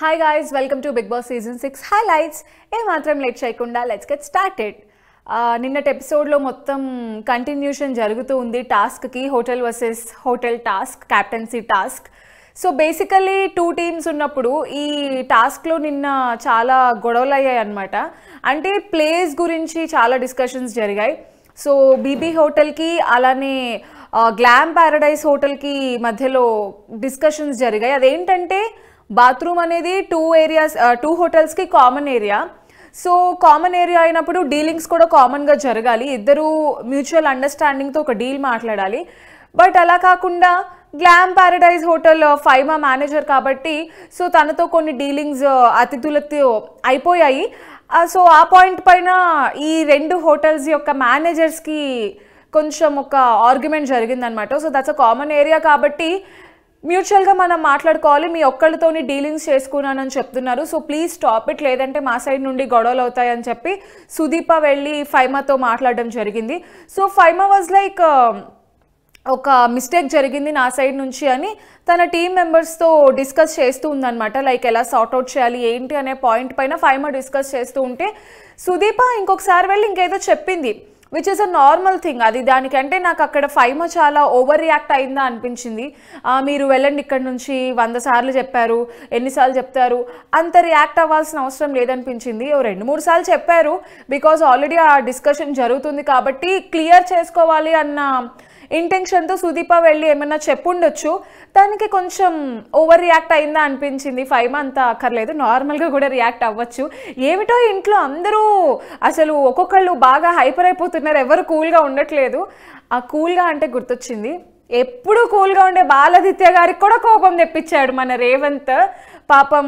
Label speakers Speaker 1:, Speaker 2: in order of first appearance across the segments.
Speaker 1: hi guys welcome to Bigg Boss season six highlights ఏమాత్రం late చేయకుండా let's get started నిన్నటి ఎపిసోడ్లో మొత్తం కంటిన్యూషన్ జరుగుతూ ఉంది టాస్క్కి hotel versus hotel task captaincy task so basically two teams ఉన్నప్పుడు ఈ టాస్క్లో నిన్న చాలా గొడవలు అయ్యాయి అనమాట అంటే ప్లేస్ గురించి చాలా డిస్కషన్స్ జరిగాయి సో బీబీ హోటల్కి అలానే గ్లామ్ ప్యారడైజ్ హోటల్కి మధ్యలో డిస్కషన్స్ జరిగాయి అదేంటంటే బాత్రూమ్ అనేది టూ ఏరియాస్ టూ హోటల్స్కి common area so common area అయినప్పుడు డీలింగ్స్ కూడా కామన్గా జరగాలి ఇద్దరు మ్యూచువల్ అండర్స్టాండింగ్తో ఒక డీల్ మాట్లాడాలి బట్ అలా కాకుండా Glam Paradise hotel Faima manager కాబట్టి సో తనతో కొన్ని డీలింగ్స్ అతిథులతో అయిపోయాయి సో ఆ పాయింట్ పైన ఈ రెండు హోటల్స్ యొక్క మేనేజర్స్కి కొంచెం ఒక ఆర్గ్యుమెంట్ జరిగిందనమాట so that's a common area కాబట్టి మ్యూచువల్గా మనం మాట్లాడుకోవాలి మీ ఒక్కళ్ళతోని డీలింగ్స్ చేసుకున్నానని చెప్తున్నారు సో ప్లీజ్ స్టాప్ ఇట్ లేదంటే మా సైడ్ నుండి గొడవలు అవుతాయని చెప్పి సుదీప వెళ్ళి ఫైమాతో మాట్లాడడం జరిగింది సో ఫైమా వాజ్ లైక్ ఒక మిస్టేక్ జరిగింది నా సైడ్ నుంచి అని తన టీం మెంబర్స్తో డిస్కస్ చేస్తూ ఉందనమాట లైక్ ఎలా సార్ట్అవుట్ చేయాలి ఏంటి అనే పాయింట్ పైన ఫైమా డిస్కస్ చేస్తూ ఉంటే సుదీప ఇంకొకసారి వెళ్ళి ఇంకేదో చెప్పింది which is a normal thing అది దానికంటే నాకు అక్కడ ఫైమ చాలా ఓవర్ రియాక్ట్ అయిందా అనిపించింది మీరు వెళ్ళండి ఇక్కడ నుంచి వంద సార్లు చెప్పారు ఎన్నిసార్లు చెప్తారు అంత రియాక్ట్ అవ్వాల్సిన అవసరం లేదనిపించింది ఓ రెండు మూడు సార్లు చెప్పారు బికాజ్ ఆల్రెడీ ఆ డిస్కషన్ జరుగుతుంది కాబట్టి క్లియర్ చేసుకోవాలి అన్న ఇంటెన్షన్తో సుదీప వెళ్ళి ఏమైనా చెప్పుండొచ్చు దానికి కొంచెం ఓవర్ రియాక్ట్ అయిందా అనిపించింది ఫైవ్ అంతా అక్కర్లేదు నార్మల్గా కూడా రియాక్ట్ అవ్వచ్చు ఏమిటో ఇంట్లో అందరూ అసలు ఒక్కొక్కళ్ళు బాగా హైపర్ అయిపోతున్నారు ఎవరు కూల్గా ఉండట్లేదు ఆ కూల్గా అంటే గుర్తొచ్చింది ఎప్పుడూ కూల్గా ఉండే బాలాదిత్య గారికి కూడా కోపం తెప్పించాడు మన రేవంత్ పాపం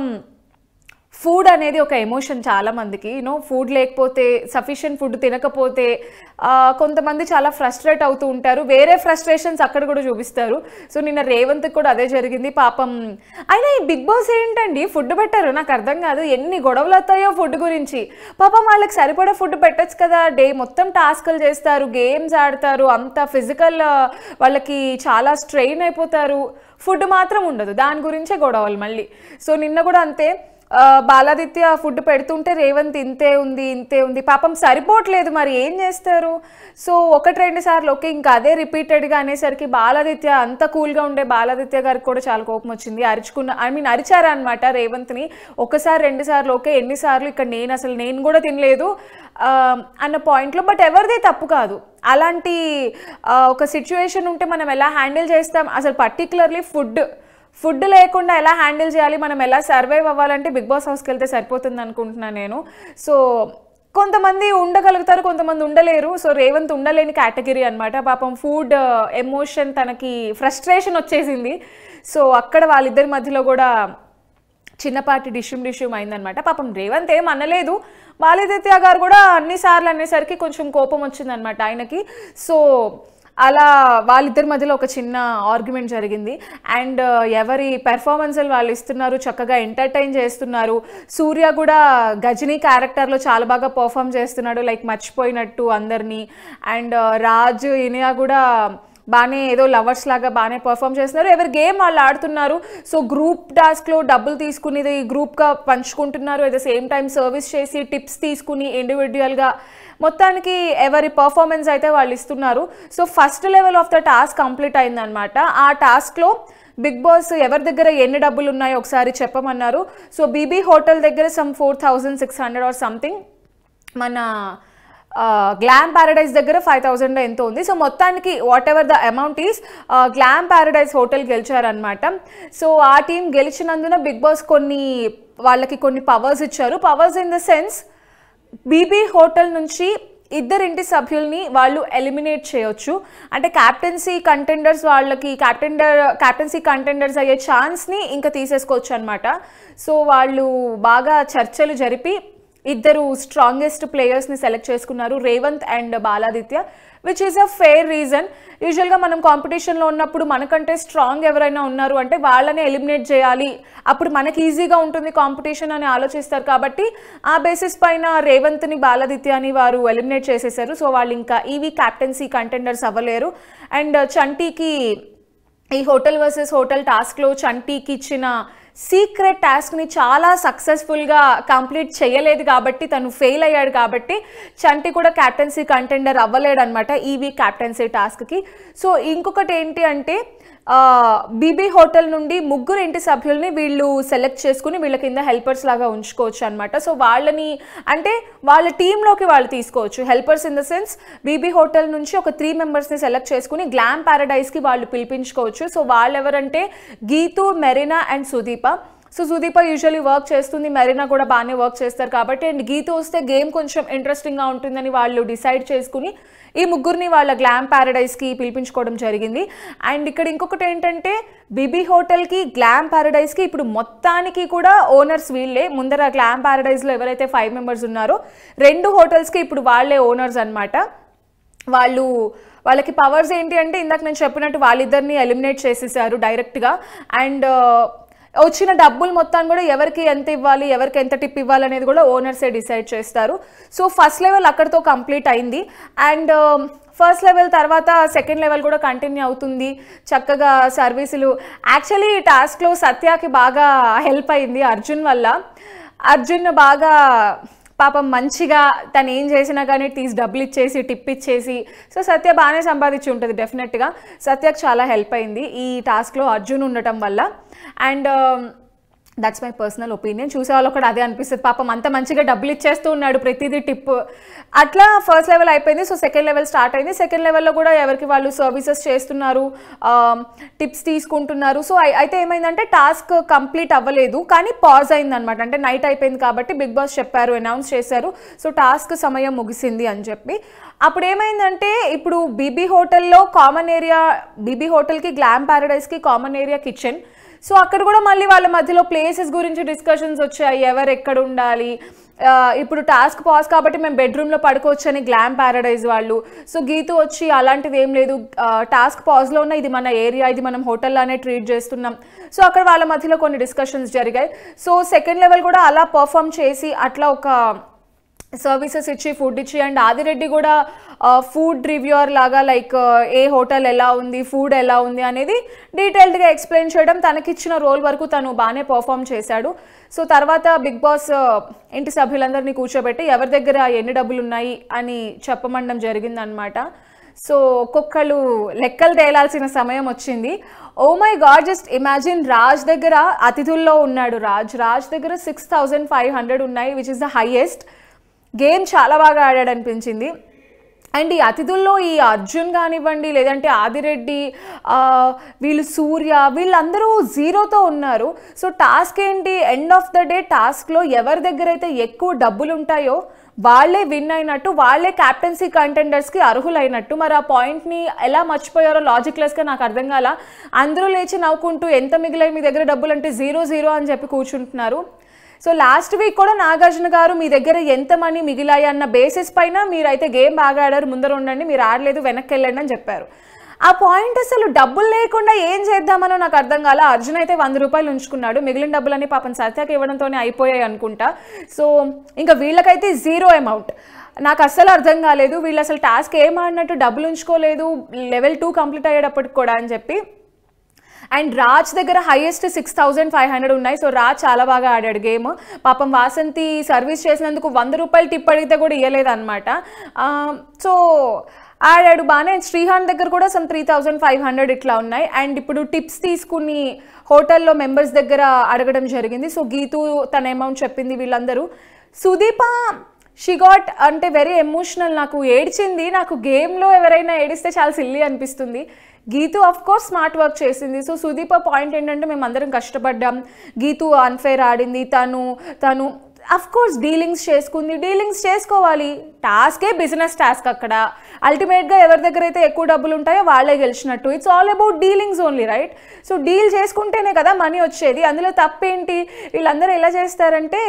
Speaker 1: ఫుడ్ అనేది ఒక ఎమోషన్ చాలా మందికి యూనో ఫుడ్ లేకపోతే సఫిషియెంట్ ఫుడ్ తినకపోతే కొంతమంది చాలా ఫ్రస్ట్రేట్ అవుతూ ఉంటారు వేరే ఫ్రస్ట్రేషన్స్ అక్కడ కూడా చూపిస్తారు సో నిన్న రేవంత్ కూడా అదే జరిగింది పాపం అయినా ఈ బిగ్ బాస్ ఏంటండి ఫుడ్ పెట్టారు నాకు అర్థం కాదు ఎన్ని గొడవలు అవుతాయో ఫుడ్ గురించి పాపం వాళ్ళకి సరిపడే ఫుడ్ పెట్టచ్చు కదా డే మొత్తం టాస్కులు చేస్తారు గేమ్స్ ఆడతారు అంత ఫిజికల్ వాళ్ళకి చాలా స్ట్రెయిన్ అయిపోతారు ఫుడ్ మాత్రం ఉండదు దాని గురించే గొడవలు మళ్ళీ సో నిన్న కూడా అంతే బాలాదిత్య ఫుడ్ పెడుతుంటే రేవంత్ ఇంతే ఉంది ఇంతే ఉంది పాపం సరిపోవట్లేదు మరి ఏం చేస్తారు సో ఒకటి రెండు సార్లు ఓకే ఇంకా అదే రిపీటెడ్గా అనేసరికి బాలాదిత్య అంత కూల్గా ఉండే బాలాదిత్య గారికి కూడా చాలా కోపం వచ్చింది అరుచుకున్న ఐ మీన్ అరిచారా అనమాట రేవంత్ని ఒకసారి రెండు సార్లు ఓకే ఎన్నిసార్లు ఇక్కడ నేను అసలు నేను కూడా తినలేదు అన్న పాయింట్లో బట్ ఎవరిది తప్పు కాదు అలాంటి ఒక సిచ్యువేషన్ ఉంటే మనం ఎలా హ్యాండిల్ చేస్తాం అసలు పర్టికులర్లీ ఫుడ్ ఫుడ్ లేకుండా ఎలా హ్యాండిల్ చేయాలి మనం ఎలా సర్వైవ్ అవ్వాలంటే బిగ్ బాస్ హౌస్కి వెళ్తే సరిపోతుంది అనుకుంటున్నాను నేను సో కొంతమంది ఉండగలుగుతారు కొంతమంది ఉండలేరు సో రేవంత్ ఉండలేని కేటగిరీ అనమాట పాపం ఫుడ్ ఎమోషన్ తనకి ఫ్రస్ట్రేషన్ వచ్చేసింది సో అక్కడ వాళ్ళిద్దరి మధ్యలో కూడా చిన్నపాటి డిష్యూమ్ డిష్యూమ్ అయిందనమాట పాపం రేవంత్ ఏం అనలేదు బాలిదిత్య గారు కూడా అన్నిసార్లు అనేసరికి కొంచెం కోపం వచ్చిందనమాట ఆయనకి సో అలా వాళ్ళిద్దరి మధ్యలో ఒక చిన్న ఆర్గ్యుమెంట్ జరిగింది అండ్ uh, ఎవరి పెర్ఫార్మెన్స్లు వాళ్ళు ఇస్తున్నారు చక్కగా ఎంటర్టైన్ చేస్తున్నారు సూర్య కూడా గజనీ క్యారెక్టర్లో చాలా బాగా పర్ఫామ్ చేస్తున్నాడు లైక్ మర్చిపోయినట్టు అందరినీ అండ్ uh, రాజు ఇనియా కూడా బాగానే ఏదో లవర్స్ లాగా బాగానే పర్ఫామ్ చేస్తున్నారు ఎవరి గేమ్ వాళ్ళు ఆడుతున్నారు సో గ్రూప్ టాస్క్లో డబ్బులు తీసుకునేది గ్రూప్గా పంచుకుంటున్నారు at the same time service చేసి టిప్స్ తీసుకుని ఇండివిజువల్గా మొత్తానికి ఎవరి పర్ఫార్మెన్స్ అయితే వాళ్ళు ఇస్తున్నారు so first level of the task complete అయిందనమాట ఆ టాస్క్లో బిగ్ బాస్ ఎవరి దగ్గర ఎన్ని డబ్బులు ఉన్నాయో ఒకసారి చెప్పమన్నారు సో బీబీ హోటల్ దగ్గర some four thousand six hundred or something మన గ్లామ్ ప్యారడైజ్ దగ్గర ఫైవ్ థౌసండ్ ఎంతో ఉంది సో మొత్తానికి whatever the amount is Glam Paradise hotel గెలిచారనమాట సో ఆ టీం గెలిచినందున బిగ్ బాస్ కొన్ని వాళ్ళకి కొన్ని పవర్స్ ఇచ్చారు powers in the sense BB hotel నుంచి ఇద్దరింటి సభ్యుల్ని వాళ్ళు ఎలిమినేట్ చేయొచ్చు అంటే క్యాప్టెన్సీ కంటెండర్స్ వాళ్ళకి క్యాప్టెండర్ క్యాప్టెన్సీ కంటెండర్స్ అయ్యే ఛాన్స్ని ఇంకా తీసేసుకోవచ్చు అనమాట సో వాళ్ళు బాగా చర్చలు జరిపి ఇద్దరు స్ట్రాంగెస్ట్ ప్లేయర్స్ని సెలెక్ట్ చేసుకున్నారు Revanth and Baladitya which is a fair reason యూజువల్గా మనం కాంపిటీషన్లో ఉన్నప్పుడు మనకంటే స్ట్రాంగ్ ఎవరైనా ఉన్నారు అంటే వాళ్ళని ఎలిమినేట్ చేయాలి అప్పుడు మనకి ఈజీగా ఉంటుంది కాంపిటీషన్ అని ఆలోచిస్తారు కాబట్టి ఆ బేసిస్ పైన రేవంత్ని బాలాదిత్యని వారు ఎలిమినేట్ చేసేసారు సో వాళ్ళు ఇంకా ఈవీ క్యాప్టెన్సీ కంటెండర్స్ అవ్వలేరు అండ్ చంటీకి ఈ హోటల్ వర్సెస్ హోటల్ టాస్క్లో చంటీకి ఇచ్చిన సీక్రెట్ టాస్క్ని చాలా సక్సెస్ఫుల్గా కంప్లీట్ చేయలేదు కాబట్టి తను ఫెయిల్ అయ్యాడు కాబట్టి చంటి కూడా క్యాప్టెన్సీ కంటెండర్ అవ్వలేడు అనమాట ఈవీ క్యాప్టెన్సీ టాస్క్కి సో ఇంకొకటి ఏంటి అంటే బీబీ హోటల్ నుండి ముగ్గురు ఇంటి సభ్యుల్ని వీళ్ళు సెలెక్ట్ చేసుకుని వీళ్ళ కింద హెల్పర్స్ లాగా ఉంచుకోవచ్చు అనమాట సో వాళ్ళని అంటే వాళ్ళ టీంలోకి వాళ్ళు తీసుకోవచ్చు helpers in the sense BB hotel నుంచి ఒక త్రీ మెంబర్స్ని సెలెక్ట్ చేసుకుని గ్లామ్ ప్యారడైజ్కి వాళ్ళు పిలిపించుకోవచ్చు సో వాళ్ళు ఎవరంటే Geethu Marina and Sudeepa so Sudeepa usually work చేస్తుంది మెరీనా కూడా బాగానే వర్క్ చేస్తారు కాబట్టి అండ్ గీత వస్తే గేమ్ కొంచెం ఇంట్రెస్టింగ్గా ఉంటుందని వాళ్ళు డిసైడ్ చేసుకుని ఈ ముగ్గురిని వాళ్ళ గ్లామ్ ప్యారడైస్కి పిలిపించుకోవడం జరిగింది అండ్ ఇక్కడ ఇంకొకటి ఏంటంటే బీబీ హోటల్కి గ్లామ్ ప్యారడైస్కి ఇప్పుడు మొత్తానికి కూడా ఓనర్స్ వీళ్ళే ముందర గ్లామ్ ప్యారడైజ్లో ఎవరైతే ఫైవ్ మెంబర్స్ ఉన్నారో రెండు హోటల్స్కి ఇప్పుడు వాళ్ళే ఓనర్స్ అనమాట వాళ్ళు వాళ్ళకి పవర్స్ ఏంటి అంటే ఇందాక నేను చెప్పినట్టు వాళ్ళిద్దరిని ఎలిమినేట్ చేసేసారు డైరెక్ట్గా అండ్ వచ్చిన డబ్బులు మొత్తం కూడా ఎవరికి ఎంత ఇవ్వాలి ఎవరికి ఎంత టిప్ ఇవ్వాలి అనేది కూడా ఓనర్సే డిసైడ్ చేస్తారు సో ఫస్ట్ లెవెల్ అక్కడితో కంప్లీట్ అయింది అండ్ um, ఫస్ట్ లెవెల్ తర్వాత సెకండ్ లెవెల్ కూడా కంటిన్యూ అవుతుంది చక్కగా సర్వీసులు యాక్చువల్లీ ఈ టాస్క్లో సత్యాకి బాగా హెల్ప్ అయింది అర్జున్ వల్ల అర్జున్ బాగా పాపం మంచిగా తను ఏం చేసినా కానీ తీసి డబ్బులు ఇచ్చేసి టిప్ ఇచ్చేసి సో సత్య బాగానే సంపాదించి ఉంటుంది డెఫినెట్గా సత్యకు చాలా హెల్ప్ అయింది ఈ టాస్క్లో అర్జున్ ఉండటం వల్ల and that's my personal opinion చూసేవాళ్ళు కూడా అదే అనిపిస్తుంది పాపం అంత మంచిగా డబ్బులు ఇచ్చేస్తూ ఉన్నాడు ప్రతిదీ టిప్ అట్లా ఫస్ట్ లెవెల్ అయిపోయింది సో సెకండ్ లెవెల్ స్టార్ట్ అయింది సెకండ్ లెవెల్లో కూడా ఎవరికి వాళ్ళు సర్వీసెస్ చేస్తున్నారు టిప్స్ um, తీసుకుంటున్నారు సో అయితే ఏమైందంటే టాస్క్ కంప్లీట్ అవ్వలేదు కానీ పాజ్ అయిందనమాట అంటే నైట్ అయిపోయింది కాబట్టి బిగ్ బాస్ చెప్పారు అనౌన్స్ చేశారు సో టాస్క్ సమయం ముగిసింది అని చెప్పి అప్పుడు ఏమైందంటే ఇప్పుడు బీబీ హోటల్లో కామన్ ఏరియా బీబీ హోటల్కి గ్లామ్ ప్యారడైజ్కి కామన్ ఏరియా కిచెన్ సో అక్కడ కూడా మళ్ళీ వాళ్ళ మధ్యలో ప్లేసెస్ గురించి డిస్కషన్స్ వచ్చాయి ఎవరు ఎక్కడ ఉండాలి ఇప్పుడు టాస్క్ పాస్ కాబట్టి మేము బెడ్రూమ్లో పడుకోవచ్చు అని గ్లామ్ ప్యారడైజ్ వాళ్ళు సో గీతు వచ్చి అలాంటిది ఏం లేదు టాస్క్ పాజ్లో ఉన్న ఇది మన ఏరియా ఇది మనం హోటల్లానే ట్రీట్ చేస్తున్నాం సో అక్కడ వాళ్ళ మధ్యలో కొన్ని డిస్కషన్స్ జరిగాయి సో సెకండ్ లెవెల్ కూడా అలా పర్ఫామ్ చేసి అట్లా ఒక సర్వీసెస్ ఇచ్చి ఫుడ్ ఇచ్చి అండ్ ఆదిరెడ్డి కూడా ఫుడ్ రివ్యూర్ లాగా లైక్ ఏ హోటల్ ఎలా ఉంది ఫుడ్ ఎలా ఉంది అనేది డీటెయిల్డ్గా ఎక్స్ప్లెయిన్ చేయడం తనకిచ్చిన రోల్ వరకు తను బాగానే పర్ఫామ్ చేశాడు సో తర్వాత బిగ్ బాస్ ఇంటి సభ్యులందరినీ కూర్చోబెట్టి ఎవరి దగ్గర ఎన్ని డబ్బులు ఉన్నాయి అని చెప్పమండం జరిగిందనమాట సో ఒక్కొక్కళ్ళు లెక్కలు తేలాల్సిన సమయం వచ్చింది oh my god just imagine Raj దగ్గర అతిథుల్లో ఉన్నాడు రాజ్ రాజ్ దగ్గర సిక్స్ థౌజండ్ ఫైవ్ హండ్రెడ్ ఉన్నాయి which is the highest game చాలా బాగా ఆడాడు అనిపించింది అండ్ ఈ అతిథుల్లో ఈ అర్జున్ కానివ్వండి లేదంటే ఆదిరెడ్డి వీళ్ళు సూర్య వీళ్ళందరూ జీరోతో ఉన్నారు సో టాస్క్ ఏంటి ఎండ్ ఆఫ్ ద డే టాస్క్లో ఎవరి దగ్గర అయితే ఎక్కువ డబ్బులు ఉంటాయో వాళ్ళే విన్ అయినట్టు వాళ్ళే క్యాప్టెన్సీ కంటెండర్స్కి అర్హులైనట్టు మరి ఆ పాయింట్ని ఎలా మర్చిపోయారో లాజిక్లెస్గా నాకు అర్థం కాల అందరూ లేచి నవ్వుకుంటూ ఎంత మిగిలాయి మీ దగ్గర డబ్బులు అంటే జీరో జీరో అని చెప్పి కూర్చుంటున్నారు సో లాస్ట్ వీక్ కూడా నాగార్జున గారు మీ దగ్గర ఎంత మనీ మిగిలాయి అన్న బేసిస్ పైన మీరైతే గేమ్ బాగా ఆడారు ముందర ఉండండి మీరు ఆడలేదు వెనక్కి వెళ్ళండి అని చెప్పారు ఆ పాయింట్ అసలు డబ్బులు లేకుండా ఏం చేద్దామనో నాకు అర్థం కాల అర్జున్ అయితే వంద రూపాయలు ఉంచుకున్నాడు మిగిలిన డబ్బులన్నీ పాపం సత్యాకి ఇవ్వడంతోనే అయిపోయాయి అనుకుంటా సో ఇంకా వీళ్ళకైతే జీరో అమౌంట్ నాకు అస్సలు అర్థం కాలేదు వీళ్ళు అసలు టాస్క్ ఏమాడినట్టు డబ్బులు ఉంచుకోలేదు లెవెల్ టూ కంప్లీట్ అయ్యేటప్పటికి కూడా అని చెప్పి అండ్ రాజ్ దగ్గర highest six thousand five hundred ఉన్నాయి సో రాజ్ చాలా బాగా ఆడాడు గేమ్ పాపం వాసంతి సర్వీస్ చేసినందుకు వంద రూపాయలు టిప్ అడిగితే కూడా ఇవ్వలేదన్నమాట సో ఆడాడు బాగానే శ్రీహాన్ దగ్గర కూడా some three thousand five hundred ఇట్లా ఉన్నాయి అండ్ ఇప్పుడు టిప్స్ తీసుకుని హోటల్లో మెంబర్స్ దగ్గర అడగడం జరిగింది సో గీతు తన అమౌంట్ చెప్పింది వీళ్ళందరూ సుదీప షీ గాట్ అంటే వెరీ ఎమోషనల్ నాకు ఏడ్చింది నాకు గేమ్లో ఎవరైనా ఏడిస్తే చాలా సిల్లీ అనిపిస్తుంది Geethu of course smart work చేసింది సో సుదీప పాయింట్ ఏంటంటే మేము అందరం కష్టపడ్డాం గీతు అన్ఫేర్ ఆడింది తను తను అఫ్ కోర్స్ డీలింగ్స్ చేసుకుంది డీలింగ్స్ చేసుకోవాలి టాస్కే బిజినెస్ టాస్క్ అక్కడ అల్టిమేట్గా ఎవరి దగ్గర అయితే ఎక్కువ డబ్బులు ఉంటాయో వాళ్ళే గెలిచినట్టు it's all about dealings only right so deal చేసుకుంటేనే కదా మనీ వచ్చేది అందులో తప్పేంటి వీళ్ళందరూ ఎలా చేస్తారంటే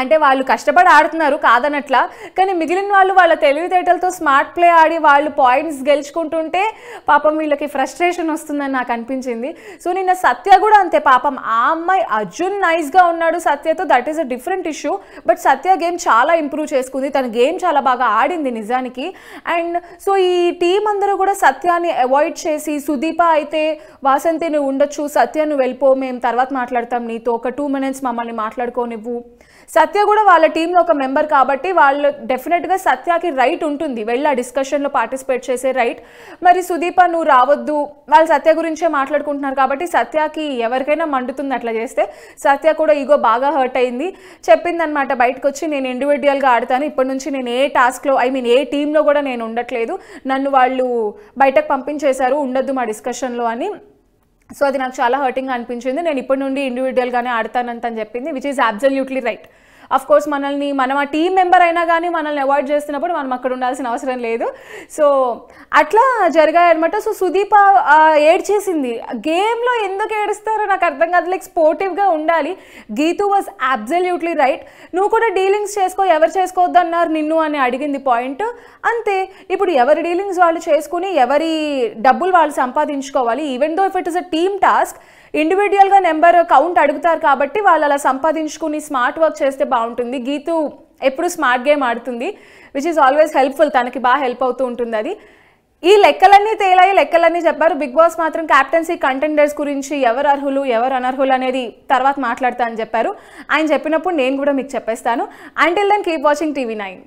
Speaker 1: అంటే వాళ్ళు కష్టపడి ఆడుతున్నారు కాదనట్లా కానీ మిగిలిన వాళ్ళు వాళ్ళ తెలివితేటలతో స్మార్ట్ ప్లే ఆడి వాళ్ళు పాయింట్స్ గెలుచుకుంటుంటే పాపం వీళ్ళకి ఫ్రస్ట్రేషన్ వస్తుందని నాకు అనిపించింది సో నిన్న సత్య కూడా అంతే పాపం ఆ అమ్మాయి అర్జున్ నైస్గా ఉన్నాడు సత్యతో that is a different issue but Satya game చాలా ఇంప్రూవ్ చేసుకుంది తన గేమ్ చాలా బాగా ఆడింది నిజానికి అండ్ సో ఈ టీం అందరూ కూడా సత్యాన్ని అవాయిడ్ చేసి సుదీప అయితే వాసంతి నువ్వు ఉండొచ్చు సత్య నువ్వు వెళ్ళిపో మేము తర్వాత మాట్లాడతాం నీతో ఒక టూ మినిట్స్ మమ్మల్ని మాట్లాడుకోనివ్వు సత్య కూడా వాళ్ళ టీంలో ఒక మెంబర్ కాబట్టి వాళ్ళు డెఫినెట్గా సత్యకి రైట్ ఉంటుంది వెళ్ళి ఆ డిస్కషన్లో పార్టిసిపేట్ చేసే రైట్ మరి సుదీప నువ్వు రావద్దు వాళ్ళు సత్య గురించే మాట్లాడుకుంటున్నారు కాబట్టి సత్యకి ఎవరికైనా మండుతుంది అట్లా చేస్తే సత్య కూడా ఈగో బాగా హర్ట్ అయింది చెప్పిందనమాట బయటకు వచ్చి నేను ఇండివిజువల్గా ఆడతాను ఇప్పటి నుంచి నేను ఏ టాస్క్లో ఐ మీన్ ఏ టీంలో కూడా నేను ఉండట్లేదు నన్ను వాళ్ళు బయటకు పంపించేశారు ఉండొద్దు మా డిస్కషన్లో అని సో అది నాకు చాలా హర్టింగ్ అనిపించింది నేను ఇప్పటి నుండి ఇండివిజువల్గానే ఆడతానంత అని చెప్పింది which is absolutely right of course మనల్ని మనం ఆ టీం మెంబర్ అయినా కానీ మనల్ని అవాయిడ్ చేస్తున్నప్పుడు మనం అక్కడ ఉండాల్సిన అవసరం లేదు సో అట్లా జరిగాయనమాట సో సుదీప ఏడ్చేసింది గేమ్లో ఎందుకు ఏడుస్తారో నాకు అర్థం కాదు లైక్ స్పోర్టివ్గా ఉండాలి గీతు వాజ్ అబ్జల్యూట్లీ రైట్ నువ్వు కూడా డీలింగ్స్ చేసుకో ఎవరు చేసుకోవద్దు అన్నారు నిన్ను అని అడిగింది పాయింట్ అంతే ఇప్పుడు ఎవరి డీలింగ్స్ వాళ్ళు చేసుకుని ఎవరి డబ్బులు వాళ్ళు సంపాదించుకోవాలి even though if it is a team task ఇండివిజువల్గా నెంబర్ కౌంట్ అడుగుతారు కాబట్టి వాళ్ళు అలా సంపాదించుకుని స్మార్ట్ వర్క్ చేస్తే బాగుంటుంది గీతు ఎప్పుడు స్మార్ట్ గేమ్ ఆడుతుంది విచ్ ఈస్ ఆల్వేస్ హెల్ప్ఫుల్ తనకి బాగా హెల్ప్ అవుతూ ఉంటుంది అది ఈ లెక్కలన్నీ తేలాయి లెక్కలన్నీ చెప్పారు బిగ్ బాస్ మాత్రం క్యాప్టెన్సీ కంటెండర్స్ గురించి ఎవరు అర్హులు ఎవరు అనర్హులు అనేది తర్వాత మాట్లాడతా అని చెప్పారు ఆయన చెప్పినప్పుడు నేను కూడా మీకు చెప్పేస్తాను until then keep watching TV nine